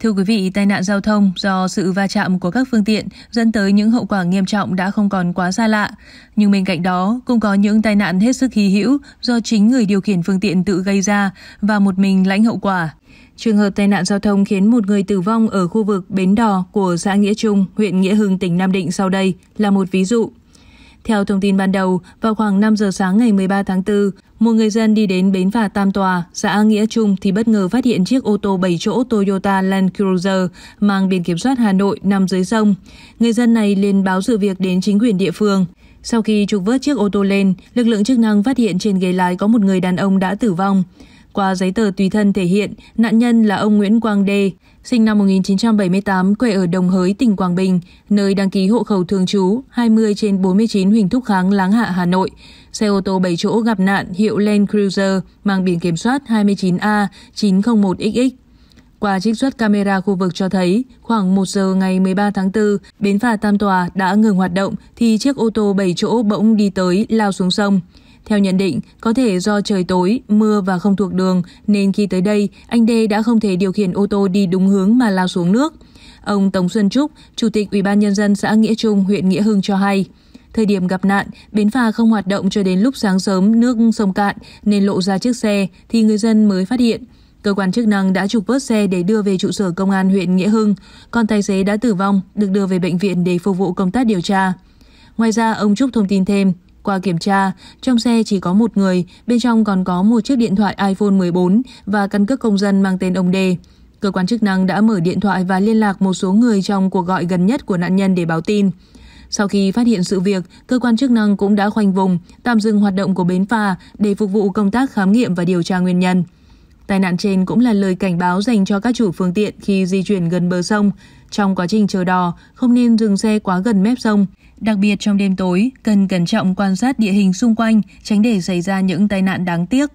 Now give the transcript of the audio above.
Thưa quý vị, tai nạn giao thông do sự va chạm của các phương tiện dẫn tới những hậu quả nghiêm trọng đã không còn quá xa lạ. Nhưng bên cạnh đó cũng có những tai nạn hết sức hy hữu do chính người điều khiển phương tiện tự gây ra và một mình lãnh hậu quả. Trường hợp tai nạn giao thông khiến một người tử vong ở khu vực Bến Đò của xã Nghĩa Trung, huyện Nghĩa Hưng, tỉnh Nam Định sau đây là một ví dụ. Theo thông tin ban đầu, vào khoảng 5 giờ sáng ngày 13 tháng 4, một người dân đi đến bến phà Tam Tòa, xã Nghĩa Trung thì bất ngờ phát hiện chiếc ô tô 7 chỗ Toyota Land Cruiser mang biển kiểm soát Hà Nội nằm dưới sông. Người dân này liền báo sự việc đến chính quyền địa phương. Sau khi trục vớt chiếc ô tô lên, lực lượng chức năng phát hiện trên ghế lái có một người đàn ông đã tử vong qua giấy tờ tùy thân thể hiện nạn nhân là ông Nguyễn Quang Đê, sinh năm 1978, quê ở Đồng Hới, tỉnh Quảng Bình, nơi đăng ký hộ khẩu thường trú 20 trên 49 Huỳnh Thúc Kháng, Láng Hạ, Hà Nội. Xe ô tô 7 chỗ gặp nạn hiệu Land Cruiser mang biển kiểm soát 29A901XX. Qua trích xuất camera khu vực cho thấy, khoảng 1 giờ ngày 13 tháng 4, bến phà Tam Tòa đã ngừng hoạt động thì chiếc ô tô 7 chỗ bỗng đi tới lao xuống sông. Theo nhận định, có thể do trời tối, mưa và không thuộc đường nên khi tới đây, anh Đê đã không thể điều khiển ô tô đi đúng hướng mà lao xuống nước. Ông Tống Xuân Trúc, Chủ tịch Ủy ban Nhân dân xã Nghĩa Trung, huyện Nghĩa Hưng cho hay, thời điểm gặp nạn, bến phà không hoạt động cho đến lúc sáng sớm nước sông cạn nên lộ ra chiếc xe thì người dân mới phát hiện. Cơ quan chức năng đã trục vớt xe để đưa về trụ sở công an huyện Nghĩa Hưng, còn tài xế đã tử vong, được đưa về bệnh viện để phục vụ công tác điều tra. Ngoài ra, ông Trúc thông tin thêm, qua kiểm tra, trong xe chỉ có một người, bên trong còn có một chiếc điện thoại iPhone 14 và căn cước công dân mang tên ông D. Cơ quan chức năng đã mở điện thoại và liên lạc một số người trong cuộc gọi gần nhất của nạn nhân để báo tin. Sau khi phát hiện sự việc, cơ quan chức năng cũng đã khoanh vùng, tạm dừng hoạt động của bến phà để phục vụ công tác khám nghiệm và điều tra nguyên nhân. Tai nạn trên cũng là lời cảnh báo dành cho các chủ phương tiện khi di chuyển gần bờ sông. Trong quá trình chờ đò, không nên dừng xe quá gần mép sông. Đặc biệt trong đêm tối, cần cẩn trọng quan sát địa hình xung quanh, tránh để xảy ra những tai nạn đáng tiếc.